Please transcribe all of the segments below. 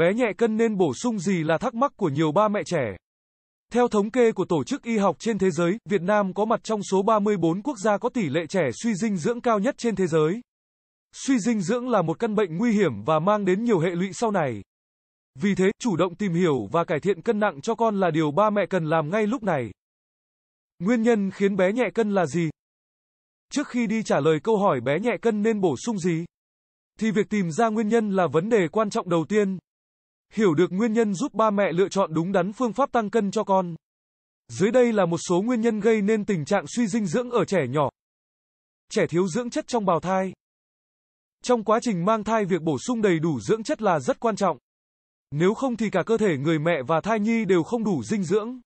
bé nhẹ cân nên bổ sung gì là thắc mắc của nhiều ba mẹ trẻ. Theo thống kê của Tổ chức Y học trên thế giới, Việt Nam có mặt trong số 34 quốc gia có tỷ lệ trẻ suy dinh dưỡng cao nhất trên thế giới. Suy dinh dưỡng là một căn bệnh nguy hiểm và mang đến nhiều hệ lụy sau này. Vì thế, chủ động tìm hiểu và cải thiện cân nặng cho con là điều ba mẹ cần làm ngay lúc này. Nguyên nhân khiến bé nhẹ cân là gì? Trước khi đi trả lời câu hỏi bé nhẹ cân nên bổ sung gì? Thì việc tìm ra nguyên nhân là vấn đề quan trọng đầu tiên. Hiểu được nguyên nhân giúp ba mẹ lựa chọn đúng đắn phương pháp tăng cân cho con. Dưới đây là một số nguyên nhân gây nên tình trạng suy dinh dưỡng ở trẻ nhỏ. Trẻ thiếu dưỡng chất trong bào thai. Trong quá trình mang thai việc bổ sung đầy đủ dưỡng chất là rất quan trọng. Nếu không thì cả cơ thể người mẹ và thai nhi đều không đủ dinh dưỡng.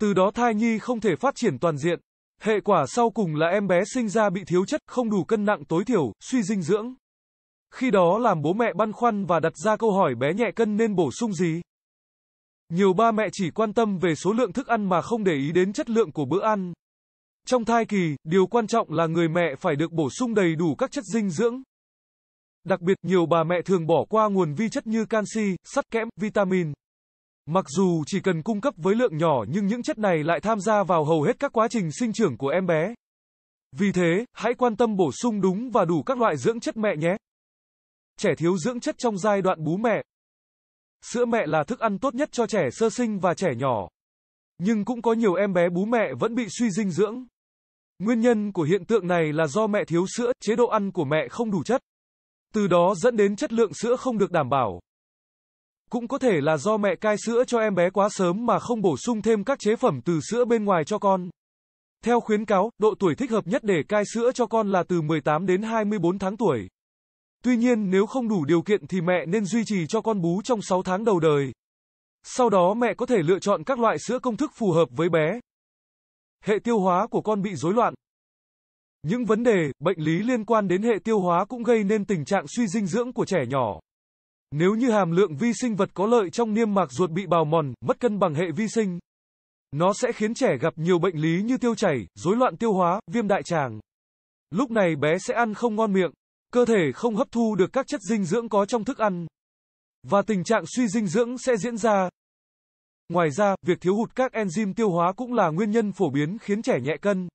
Từ đó thai nhi không thể phát triển toàn diện. Hệ quả sau cùng là em bé sinh ra bị thiếu chất, không đủ cân nặng tối thiểu, suy dinh dưỡng. Khi đó làm bố mẹ băn khoăn và đặt ra câu hỏi bé nhẹ cân nên bổ sung gì? Nhiều ba mẹ chỉ quan tâm về số lượng thức ăn mà không để ý đến chất lượng của bữa ăn. Trong thai kỳ, điều quan trọng là người mẹ phải được bổ sung đầy đủ các chất dinh dưỡng. Đặc biệt, nhiều bà mẹ thường bỏ qua nguồn vi chất như canxi, sắt kẽm, vitamin. Mặc dù chỉ cần cung cấp với lượng nhỏ nhưng những chất này lại tham gia vào hầu hết các quá trình sinh trưởng của em bé. Vì thế, hãy quan tâm bổ sung đúng và đủ các loại dưỡng chất mẹ nhé trẻ thiếu dưỡng chất trong giai đoạn bú mẹ. Sữa mẹ là thức ăn tốt nhất cho trẻ sơ sinh và trẻ nhỏ. Nhưng cũng có nhiều em bé bú mẹ vẫn bị suy dinh dưỡng. Nguyên nhân của hiện tượng này là do mẹ thiếu sữa, chế độ ăn của mẹ không đủ chất. Từ đó dẫn đến chất lượng sữa không được đảm bảo. Cũng có thể là do mẹ cai sữa cho em bé quá sớm mà không bổ sung thêm các chế phẩm từ sữa bên ngoài cho con. Theo khuyến cáo, độ tuổi thích hợp nhất để cai sữa cho con là từ 18 đến 24 tháng tuổi. Tuy nhiên nếu không đủ điều kiện thì mẹ nên duy trì cho con bú trong 6 tháng đầu đời. Sau đó mẹ có thể lựa chọn các loại sữa công thức phù hợp với bé. Hệ tiêu hóa của con bị rối loạn. Những vấn đề, bệnh lý liên quan đến hệ tiêu hóa cũng gây nên tình trạng suy dinh dưỡng của trẻ nhỏ. Nếu như hàm lượng vi sinh vật có lợi trong niêm mạc ruột bị bào mòn, mất cân bằng hệ vi sinh, nó sẽ khiến trẻ gặp nhiều bệnh lý như tiêu chảy, rối loạn tiêu hóa, viêm đại tràng. Lúc này bé sẽ ăn không ngon miệng cơ thể không hấp thu được các chất dinh dưỡng có trong thức ăn, và tình trạng suy dinh dưỡng sẽ diễn ra. Ngoài ra, việc thiếu hụt các enzyme tiêu hóa cũng là nguyên nhân phổ biến khiến trẻ nhẹ cân.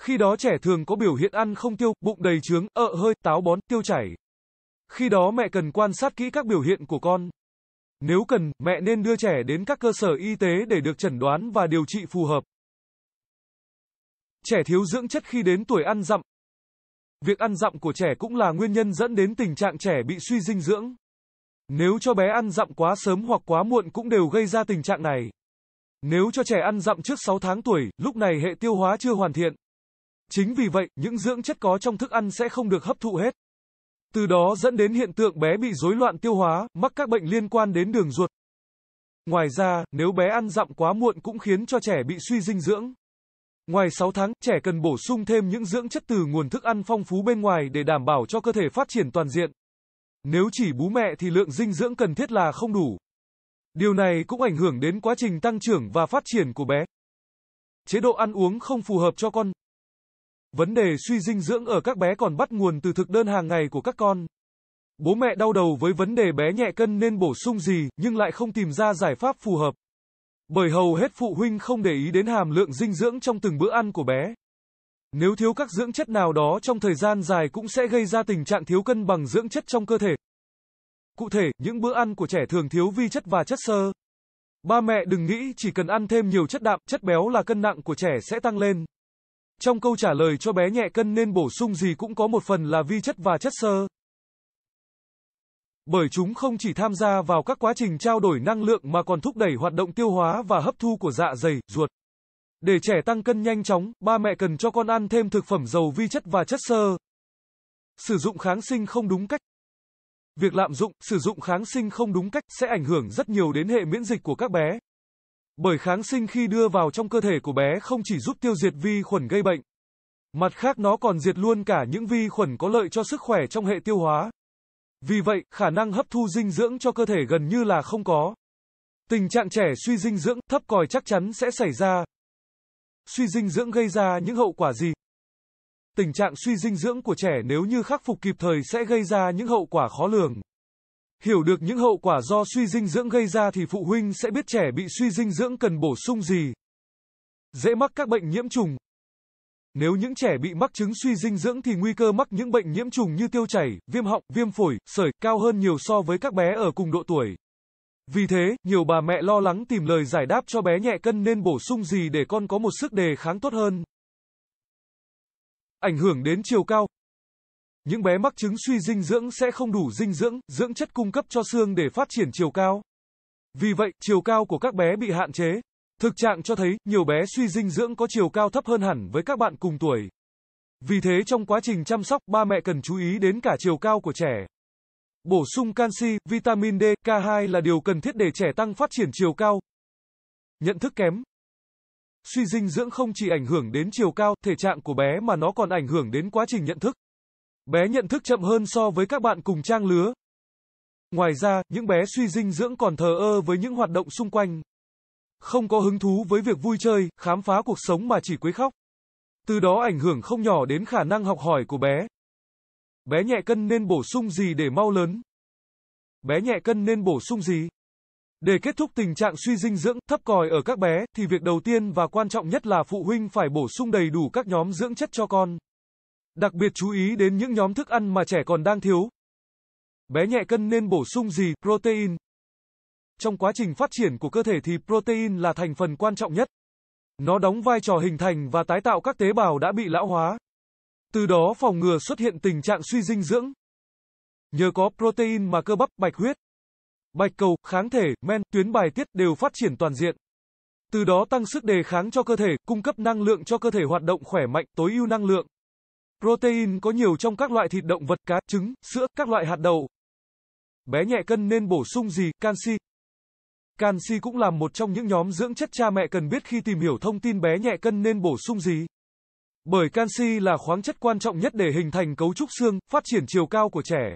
Khi đó trẻ thường có biểu hiện ăn không tiêu, bụng đầy trướng, ợ hơi, táo bón, tiêu chảy. Khi đó mẹ cần quan sát kỹ các biểu hiện của con. Nếu cần, mẹ nên đưa trẻ đến các cơ sở y tế để được chẩn đoán và điều trị phù hợp. Trẻ thiếu dưỡng chất khi đến tuổi ăn dặm, Việc ăn dặm của trẻ cũng là nguyên nhân dẫn đến tình trạng trẻ bị suy dinh dưỡng. Nếu cho bé ăn dặm quá sớm hoặc quá muộn cũng đều gây ra tình trạng này. Nếu cho trẻ ăn dặm trước 6 tháng tuổi, lúc này hệ tiêu hóa chưa hoàn thiện. Chính vì vậy, những dưỡng chất có trong thức ăn sẽ không được hấp thụ hết. Từ đó dẫn đến hiện tượng bé bị rối loạn tiêu hóa, mắc các bệnh liên quan đến đường ruột. Ngoài ra, nếu bé ăn dặm quá muộn cũng khiến cho trẻ bị suy dinh dưỡng. Ngoài 6 tháng, trẻ cần bổ sung thêm những dưỡng chất từ nguồn thức ăn phong phú bên ngoài để đảm bảo cho cơ thể phát triển toàn diện. Nếu chỉ bú mẹ thì lượng dinh dưỡng cần thiết là không đủ. Điều này cũng ảnh hưởng đến quá trình tăng trưởng và phát triển của bé. Chế độ ăn uống không phù hợp cho con. Vấn đề suy dinh dưỡng ở các bé còn bắt nguồn từ thực đơn hàng ngày của các con. Bố mẹ đau đầu với vấn đề bé nhẹ cân nên bổ sung gì, nhưng lại không tìm ra giải pháp phù hợp. Bởi hầu hết phụ huynh không để ý đến hàm lượng dinh dưỡng trong từng bữa ăn của bé. Nếu thiếu các dưỡng chất nào đó trong thời gian dài cũng sẽ gây ra tình trạng thiếu cân bằng dưỡng chất trong cơ thể. Cụ thể, những bữa ăn của trẻ thường thiếu vi chất và chất xơ. Ba mẹ đừng nghĩ chỉ cần ăn thêm nhiều chất đạm, chất béo là cân nặng của trẻ sẽ tăng lên. Trong câu trả lời cho bé nhẹ cân nên bổ sung gì cũng có một phần là vi chất và chất xơ bởi chúng không chỉ tham gia vào các quá trình trao đổi năng lượng mà còn thúc đẩy hoạt động tiêu hóa và hấp thu của dạ dày, ruột. Để trẻ tăng cân nhanh chóng, ba mẹ cần cho con ăn thêm thực phẩm giàu vi chất và chất xơ. Sử dụng kháng sinh không đúng cách Việc lạm dụng, sử dụng kháng sinh không đúng cách sẽ ảnh hưởng rất nhiều đến hệ miễn dịch của các bé. Bởi kháng sinh khi đưa vào trong cơ thể của bé không chỉ giúp tiêu diệt vi khuẩn gây bệnh, mặt khác nó còn diệt luôn cả những vi khuẩn có lợi cho sức khỏe trong hệ tiêu hóa. Vì vậy, khả năng hấp thu dinh dưỡng cho cơ thể gần như là không có. Tình trạng trẻ suy dinh dưỡng, thấp còi chắc chắn sẽ xảy ra. Suy dinh dưỡng gây ra những hậu quả gì? Tình trạng suy dinh dưỡng của trẻ nếu như khắc phục kịp thời sẽ gây ra những hậu quả khó lường. Hiểu được những hậu quả do suy dinh dưỡng gây ra thì phụ huynh sẽ biết trẻ bị suy dinh dưỡng cần bổ sung gì. Dễ mắc các bệnh nhiễm trùng, nếu những trẻ bị mắc chứng suy dinh dưỡng thì nguy cơ mắc những bệnh nhiễm trùng như tiêu chảy, viêm họng, viêm phổi, sởi cao hơn nhiều so với các bé ở cùng độ tuổi. Vì thế, nhiều bà mẹ lo lắng tìm lời giải đáp cho bé nhẹ cân nên bổ sung gì để con có một sức đề kháng tốt hơn. Ảnh hưởng đến chiều cao. Những bé mắc chứng suy dinh dưỡng sẽ không đủ dinh dưỡng, dưỡng chất cung cấp cho xương để phát triển chiều cao. Vì vậy, chiều cao của các bé bị hạn chế, Thực trạng cho thấy, nhiều bé suy dinh dưỡng có chiều cao thấp hơn hẳn với các bạn cùng tuổi. Vì thế trong quá trình chăm sóc, ba mẹ cần chú ý đến cả chiều cao của trẻ. Bổ sung canxi, vitamin D, K2 là điều cần thiết để trẻ tăng phát triển chiều cao. Nhận thức kém. Suy dinh dưỡng không chỉ ảnh hưởng đến chiều cao, thể trạng của bé mà nó còn ảnh hưởng đến quá trình nhận thức. Bé nhận thức chậm hơn so với các bạn cùng trang lứa. Ngoài ra, những bé suy dinh dưỡng còn thờ ơ với những hoạt động xung quanh không có hứng thú với việc vui chơi, khám phá cuộc sống mà chỉ quấy khóc. Từ đó ảnh hưởng không nhỏ đến khả năng học hỏi của bé. Bé nhẹ cân nên bổ sung gì để mau lớn? Bé nhẹ cân nên bổ sung gì? Để kết thúc tình trạng suy dinh dưỡng thấp còi ở các bé thì việc đầu tiên và quan trọng nhất là phụ huynh phải bổ sung đầy đủ các nhóm dưỡng chất cho con. Đặc biệt chú ý đến những nhóm thức ăn mà trẻ còn đang thiếu. Bé nhẹ cân nên bổ sung gì? Protein, trong quá trình phát triển của cơ thể thì protein là thành phần quan trọng nhất. Nó đóng vai trò hình thành và tái tạo các tế bào đã bị lão hóa. Từ đó phòng ngừa xuất hiện tình trạng suy dinh dưỡng. Nhờ có protein mà cơ bắp, bạch huyết, bạch cầu, kháng thể, men, tuyến bài tiết đều phát triển toàn diện. Từ đó tăng sức đề kháng cho cơ thể, cung cấp năng lượng cho cơ thể hoạt động khỏe mạnh, tối ưu năng lượng. Protein có nhiều trong các loại thịt động vật cá, trứng, sữa, các loại hạt đậu. Bé nhẹ cân nên bổ sung gì? Canxi, Canxi cũng là một trong những nhóm dưỡng chất cha mẹ cần biết khi tìm hiểu thông tin bé nhẹ cân nên bổ sung gì. Bởi canxi là khoáng chất quan trọng nhất để hình thành cấu trúc xương, phát triển chiều cao của trẻ.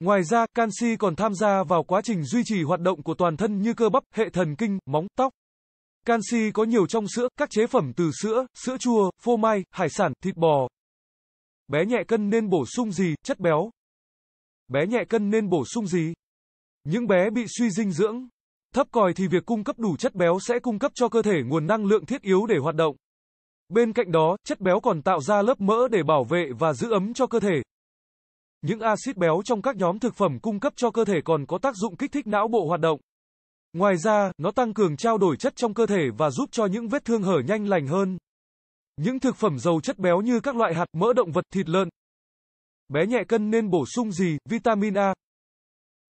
Ngoài ra, canxi còn tham gia vào quá trình duy trì hoạt động của toàn thân như cơ bắp, hệ thần kinh, móng, tóc. Canxi có nhiều trong sữa, các chế phẩm từ sữa, sữa chua, phô mai, hải sản, thịt bò. Bé nhẹ cân nên bổ sung gì, chất béo? Bé nhẹ cân nên bổ sung gì? Những bé bị suy dinh dưỡng, Thấp còi thì việc cung cấp đủ chất béo sẽ cung cấp cho cơ thể nguồn năng lượng thiết yếu để hoạt động. Bên cạnh đó, chất béo còn tạo ra lớp mỡ để bảo vệ và giữ ấm cho cơ thể. Những axit béo trong các nhóm thực phẩm cung cấp cho cơ thể còn có tác dụng kích thích não bộ hoạt động. Ngoài ra, nó tăng cường trao đổi chất trong cơ thể và giúp cho những vết thương hở nhanh lành hơn. Những thực phẩm giàu chất béo như các loại hạt, mỡ động vật, thịt lợn. Bé nhẹ cân nên bổ sung gì? Vitamin A,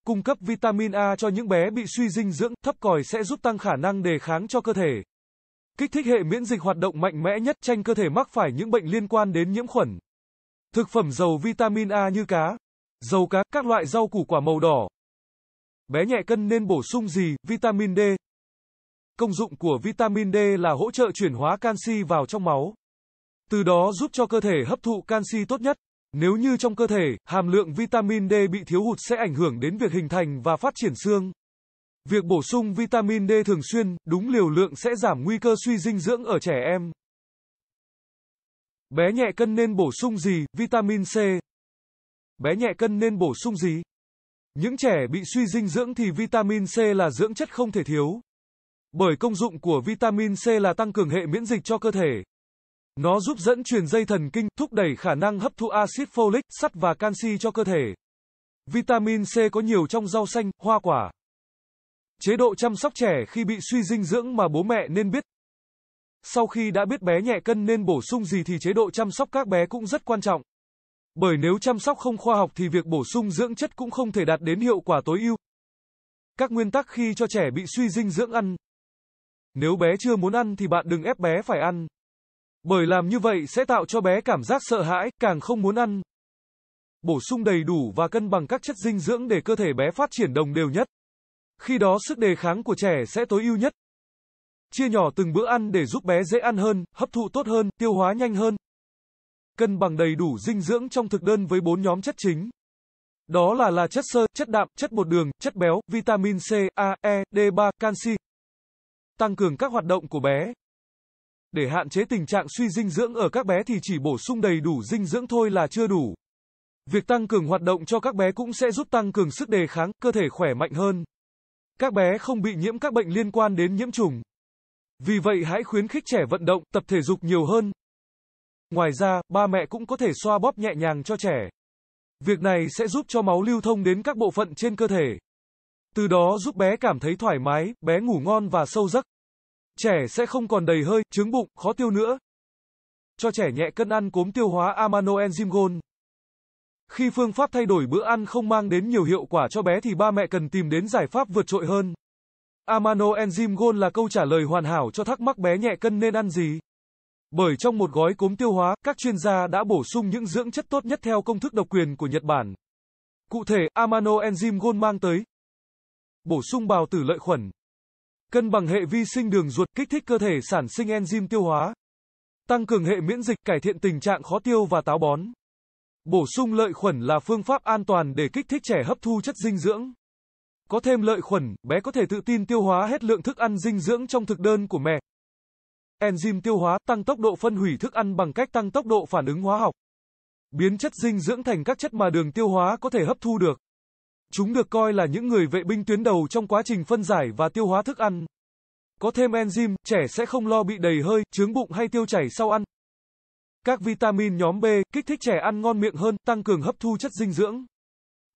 Cung cấp vitamin A cho những bé bị suy dinh dưỡng thấp còi sẽ giúp tăng khả năng đề kháng cho cơ thể. Kích thích hệ miễn dịch hoạt động mạnh mẽ nhất tranh cơ thể mắc phải những bệnh liên quan đến nhiễm khuẩn. Thực phẩm giàu vitamin A như cá, dầu cá, các loại rau củ quả màu đỏ. Bé nhẹ cân nên bổ sung gì? Vitamin D. Công dụng của vitamin D là hỗ trợ chuyển hóa canxi vào trong máu. Từ đó giúp cho cơ thể hấp thụ canxi tốt nhất. Nếu như trong cơ thể, hàm lượng vitamin D bị thiếu hụt sẽ ảnh hưởng đến việc hình thành và phát triển xương. Việc bổ sung vitamin D thường xuyên, đúng liều lượng sẽ giảm nguy cơ suy dinh dưỡng ở trẻ em. Bé nhẹ cân nên bổ sung gì? Vitamin C. Bé nhẹ cân nên bổ sung gì? Những trẻ bị suy dinh dưỡng thì vitamin C là dưỡng chất không thể thiếu. Bởi công dụng của vitamin C là tăng cường hệ miễn dịch cho cơ thể, nó giúp dẫn truyền dây thần kinh, thúc đẩy khả năng hấp thu axit folic, sắt và canxi cho cơ thể. Vitamin C có nhiều trong rau xanh, hoa quả. Chế độ chăm sóc trẻ khi bị suy dinh dưỡng mà bố mẹ nên biết. Sau khi đã biết bé nhẹ cân nên bổ sung gì thì chế độ chăm sóc các bé cũng rất quan trọng. Bởi nếu chăm sóc không khoa học thì việc bổ sung dưỡng chất cũng không thể đạt đến hiệu quả tối ưu. Các nguyên tắc khi cho trẻ bị suy dinh dưỡng ăn. Nếu bé chưa muốn ăn thì bạn đừng ép bé phải ăn. Bởi làm như vậy sẽ tạo cho bé cảm giác sợ hãi, càng không muốn ăn. Bổ sung đầy đủ và cân bằng các chất dinh dưỡng để cơ thể bé phát triển đồng đều nhất. Khi đó sức đề kháng của trẻ sẽ tối ưu nhất. Chia nhỏ từng bữa ăn để giúp bé dễ ăn hơn, hấp thụ tốt hơn, tiêu hóa nhanh hơn. Cân bằng đầy đủ dinh dưỡng trong thực đơn với 4 nhóm chất chính. Đó là là chất xơ, chất đạm, chất bột đường, chất béo, vitamin C, A, E, D3, canxi. Tăng cường các hoạt động của bé, để hạn chế tình trạng suy dinh dưỡng ở các bé thì chỉ bổ sung đầy đủ dinh dưỡng thôi là chưa đủ. Việc tăng cường hoạt động cho các bé cũng sẽ giúp tăng cường sức đề kháng, cơ thể khỏe mạnh hơn. Các bé không bị nhiễm các bệnh liên quan đến nhiễm trùng. Vì vậy hãy khuyến khích trẻ vận động, tập thể dục nhiều hơn. Ngoài ra, ba mẹ cũng có thể xoa bóp nhẹ nhàng cho trẻ. Việc này sẽ giúp cho máu lưu thông đến các bộ phận trên cơ thể. Từ đó giúp bé cảm thấy thoải mái, bé ngủ ngon và sâu giấc trẻ sẽ không còn đầy hơi, trướng bụng, khó tiêu nữa. Cho trẻ nhẹ cân ăn cốm tiêu hóa amano enzyme gold. Khi phương pháp thay đổi bữa ăn không mang đến nhiều hiệu quả cho bé thì ba mẹ cần tìm đến giải pháp vượt trội hơn. Amano enzyme gold là câu trả lời hoàn hảo cho thắc mắc bé nhẹ cân nên ăn gì. Bởi trong một gói cốm tiêu hóa, các chuyên gia đã bổ sung những dưỡng chất tốt nhất theo công thức độc quyền của Nhật Bản. Cụ thể, amano enzyme gold mang tới bổ sung bào tử lợi khuẩn, cân bằng hệ vi sinh đường ruột, kích thích cơ thể sản sinh enzyme tiêu hóa, tăng cường hệ miễn dịch, cải thiện tình trạng khó tiêu và táo bón. Bổ sung lợi khuẩn là phương pháp an toàn để kích thích trẻ hấp thu chất dinh dưỡng. Có thêm lợi khuẩn, bé có thể tự tin tiêu hóa hết lượng thức ăn dinh dưỡng trong thực đơn của mẹ. Enzyme tiêu hóa tăng tốc độ phân hủy thức ăn bằng cách tăng tốc độ phản ứng hóa học. Biến chất dinh dưỡng thành các chất mà đường tiêu hóa có thể hấp thu được. Chúng được coi là những người vệ binh tuyến đầu trong quá trình phân giải và tiêu hóa thức ăn. Có thêm enzyme, trẻ sẽ không lo bị đầy hơi, trướng bụng hay tiêu chảy sau ăn. Các vitamin nhóm B kích thích trẻ ăn ngon miệng hơn, tăng cường hấp thu chất dinh dưỡng.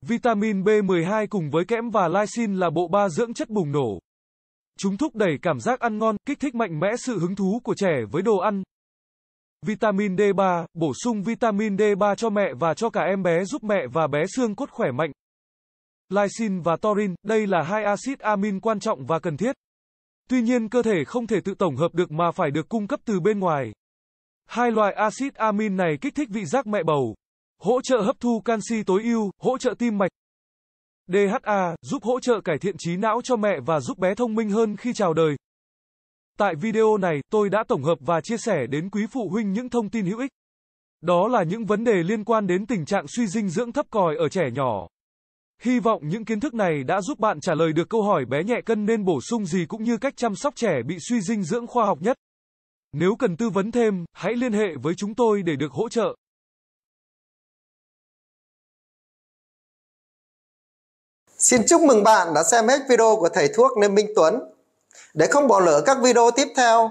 Vitamin B12 cùng với kẽm và lysine là bộ ba dưỡng chất bùng nổ. Chúng thúc đẩy cảm giác ăn ngon, kích thích mạnh mẽ sự hứng thú của trẻ với đồ ăn. Vitamin D3, bổ sung vitamin D3 cho mẹ và cho cả em bé giúp mẹ và bé xương cốt khỏe mạnh lysine và Taurin, đây là hai axit amin quan trọng và cần thiết. Tuy nhiên cơ thể không thể tự tổng hợp được mà phải được cung cấp từ bên ngoài. Hai loại axit amin này kích thích vị giác mẹ bầu, hỗ trợ hấp thu canxi tối ưu, hỗ trợ tim mạch. DHA giúp hỗ trợ cải thiện trí não cho mẹ và giúp bé thông minh hơn khi chào đời. Tại video này, tôi đã tổng hợp và chia sẻ đến quý phụ huynh những thông tin hữu ích. Đó là những vấn đề liên quan đến tình trạng suy dinh dưỡng thấp còi ở trẻ nhỏ. Hy vọng những kiến thức này đã giúp bạn trả lời được câu hỏi bé nhẹ cân nên bổ sung gì cũng như cách chăm sóc trẻ bị suy dinh dưỡng khoa học nhất. Nếu cần tư vấn thêm, hãy liên hệ với chúng tôi để được hỗ trợ. Xin chúc mừng bạn đã xem hết video của thầy thuốc Lê Minh Tuấn. Để không bỏ lỡ các video tiếp theo,